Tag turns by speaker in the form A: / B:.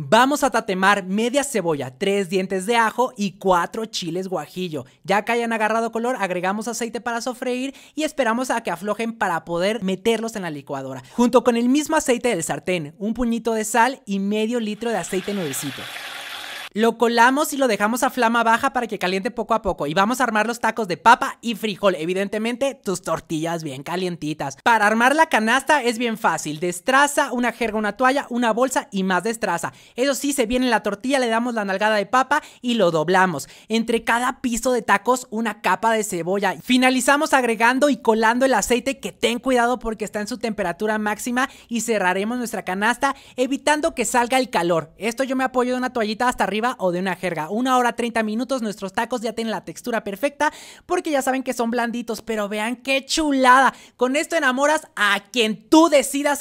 A: Vamos a tatemar media cebolla, tres dientes de ajo y cuatro chiles guajillo. Ya que hayan agarrado color, agregamos aceite para sofreír y esperamos a que aflojen para poder meterlos en la licuadora. Junto con el mismo aceite del sartén, un puñito de sal y medio litro de aceite nuevecito. Lo colamos y lo dejamos a flama baja para que caliente poco a poco. Y vamos a armar los tacos de papa y frijol. Evidentemente, tus tortillas bien calientitas. Para armar la canasta es bien fácil. Destraza, una jerga, una toalla, una bolsa y más destraza. Eso sí, se viene la tortilla, le damos la nalgada de papa y lo doblamos. Entre cada piso de tacos, una capa de cebolla. Finalizamos agregando y colando el aceite que ten cuidado porque está en su temperatura máxima y cerraremos nuestra canasta evitando que salga el calor. Esto yo me apoyo de una toallita hasta arriba o de una jerga. Una hora 30 minutos nuestros tacos ya tienen la textura perfecta porque ya saben que son blanditos, pero vean qué chulada. Con esto enamoras a quien tú decidas